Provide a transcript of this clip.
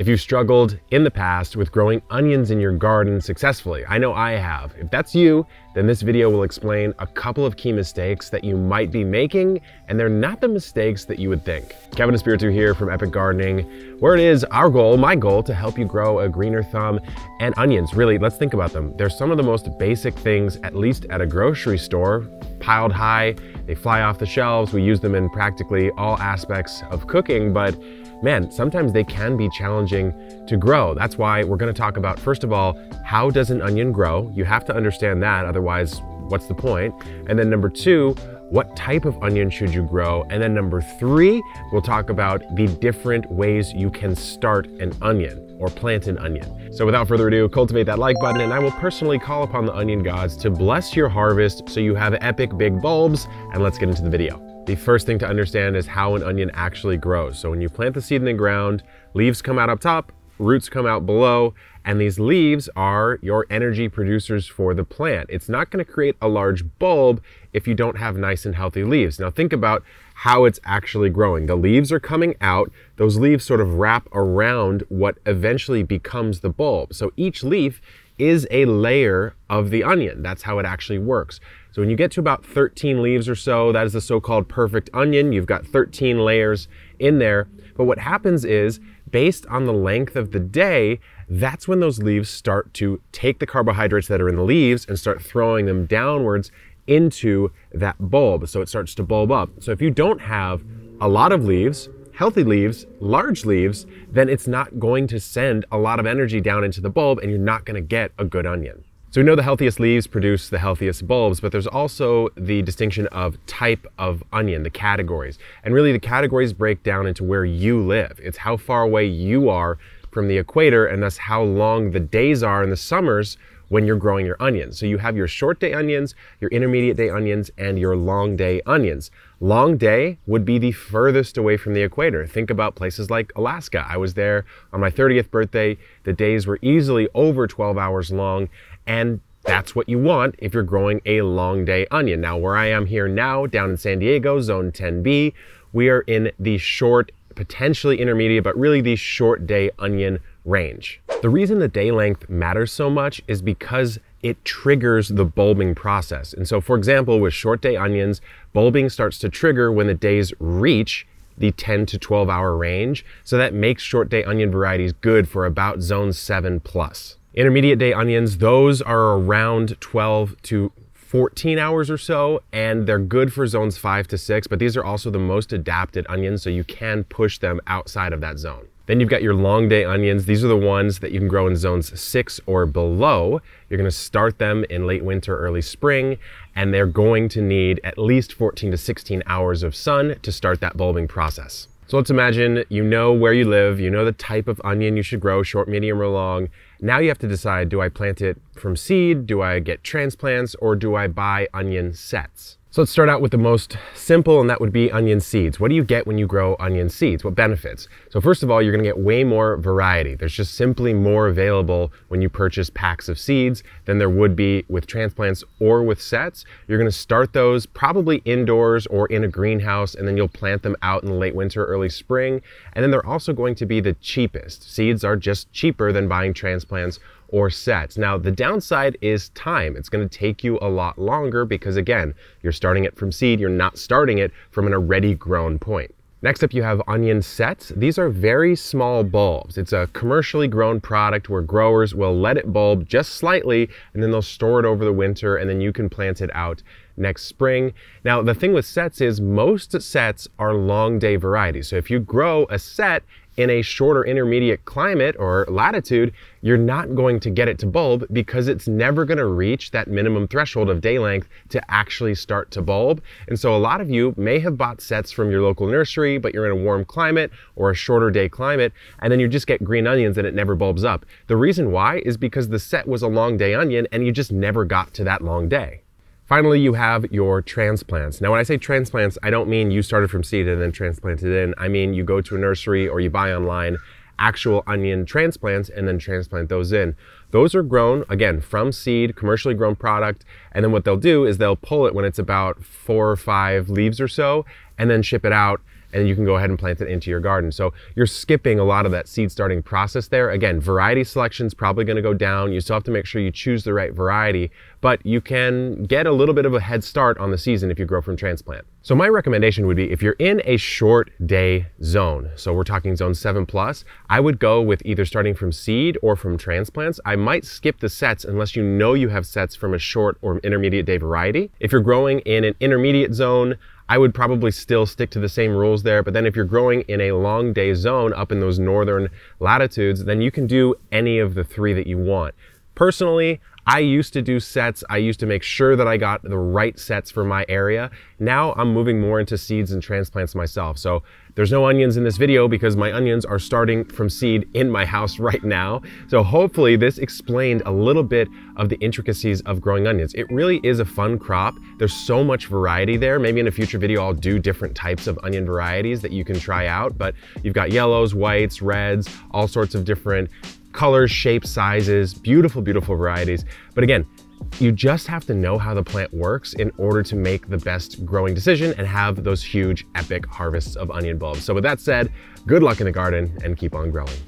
If you've struggled in the past with growing onions in your garden successfully, I know I have. If that's you, then this video will explain a couple of key mistakes that you might be making, and they're not the mistakes that you would think. Kevin Espiritu here from Epic Gardening, where it is our goal, my goal, to help you grow a greener thumb and onions. Really, let's think about them. They're some of the most basic things, at least at a grocery store, piled high, they fly off the shelves, we use them in practically all aspects of cooking, but man, sometimes they can be challenging to grow. That's why we're gonna talk about, first of all, how does an onion grow? You have to understand that, otherwise, what's the point? And then number two, what type of onion should you grow? And then number three, we'll talk about the different ways you can start an onion or plant an onion. So without further ado, cultivate that like button and I will personally call upon the onion gods to bless your harvest so you have epic big bulbs and let's get into the video. The first thing to understand is how an onion actually grows. So when you plant the seed in the ground, leaves come out up top, roots come out below, and these leaves are your energy producers for the plant. It's not gonna create a large bulb if you don't have nice and healthy leaves. Now think about how it's actually growing. The leaves are coming out, those leaves sort of wrap around what eventually becomes the bulb. So each leaf is a layer of the onion. That's how it actually works. So when you get to about 13 leaves or so, that is the so-called perfect onion. You've got 13 layers in there. But what happens is, based on the length of the day, that's when those leaves start to take the carbohydrates that are in the leaves and start throwing them downwards into that bulb. So it starts to bulb up. So if you don't have a lot of leaves, healthy leaves, large leaves, then it's not going to send a lot of energy down into the bulb and you're not going to get a good onion. So we know the healthiest leaves produce the healthiest bulbs, but there's also the distinction of type of onion, the categories. And really the categories break down into where you live. It's how far away you are from the equator and thus how long the days are in the summers when you're growing your onions. So you have your short day onions, your intermediate day onions, and your long day onions. Long day would be the furthest away from the equator. Think about places like Alaska. I was there on my 30th birthday. The days were easily over 12 hours long and that's what you want if you're growing a long day onion. Now, where I am here now, down in San Diego, zone 10B, we are in the short, potentially intermediate, but really the short day onion range. The reason the day length matters so much is because it triggers the bulbing process. And so for example, with short day onions, bulbing starts to trigger when the days reach the 10 to 12 hour range. So that makes short day onion varieties good for about zone seven plus. Intermediate day onions, those are around 12 to 14 hours or so, and they're good for zones five to six, but these are also the most adapted onions, so you can push them outside of that zone. Then you've got your long day onions. These are the ones that you can grow in zones six or below. You're gonna start them in late winter, early spring, and they're going to need at least 14 to 16 hours of sun to start that bulbing process. So let's imagine you know where you live, you know the type of onion you should grow, short, medium, or long. Now you have to decide, do I plant it from seed? Do I get transplants? Or do I buy onion sets? So let's start out with the most simple, and that would be onion seeds. What do you get when you grow onion seeds? What benefits? So first of all, you're gonna get way more variety. There's just simply more available when you purchase packs of seeds than there would be with transplants or with sets. You're gonna start those probably indoors or in a greenhouse, and then you'll plant them out in the late winter, early spring. And then they're also going to be the cheapest. Seeds are just cheaper than buying transplants or sets. Now, the downside is time. It's going to take you a lot longer because, again, you're starting it from seed. You're not starting it from an already grown point. Next up, you have onion sets. These are very small bulbs. It's a commercially grown product where growers will let it bulb just slightly, and then they'll store it over the winter, and then you can plant it out next spring. Now, the thing with sets is most sets are long day varieties. So if you grow a set in a shorter intermediate climate or latitude, you're not going to get it to bulb because it's never going to reach that minimum threshold of day length to actually start to bulb. And so a lot of you may have bought sets from your local nursery, but you're in a warm climate or a shorter day climate, and then you just get green onions and it never bulbs up. The reason why is because the set was a long day onion and you just never got to that long day. Finally, you have your transplants. Now, when I say transplants, I don't mean you started from seed and then transplanted in. I mean you go to a nursery or you buy online actual onion transplants and then transplant those in. Those are grown, again, from seed, commercially grown product. And then what they'll do is they'll pull it when it's about four or five leaves or so, and then ship it out and you can go ahead and plant it into your garden. So you're skipping a lot of that seed starting process there. Again, variety selection is probably gonna go down. You still have to make sure you choose the right variety, but you can get a little bit of a head start on the season if you grow from transplant. So my recommendation would be if you're in a short day zone, so we're talking zone seven plus, I would go with either starting from seed or from transplants. I might skip the sets unless you know you have sets from a short or intermediate day variety. If you're growing in an intermediate zone, I would probably still stick to the same rules there. But then if you're growing in a long day zone up in those northern latitudes, then you can do any of the three that you want. Personally, I used to do sets. I used to make sure that I got the right sets for my area. Now I'm moving more into seeds and transplants myself. So there's no onions in this video because my onions are starting from seed in my house right now. So hopefully this explained a little bit of the intricacies of growing onions. It really is a fun crop. There's so much variety there. Maybe in a future video, I'll do different types of onion varieties that you can try out, but you've got yellows, whites, reds, all sorts of different colors, shapes, sizes, beautiful, beautiful varieties. But again, you just have to know how the plant works in order to make the best growing decision and have those huge epic harvests of onion bulbs. So with that said, good luck in the garden and keep on growing.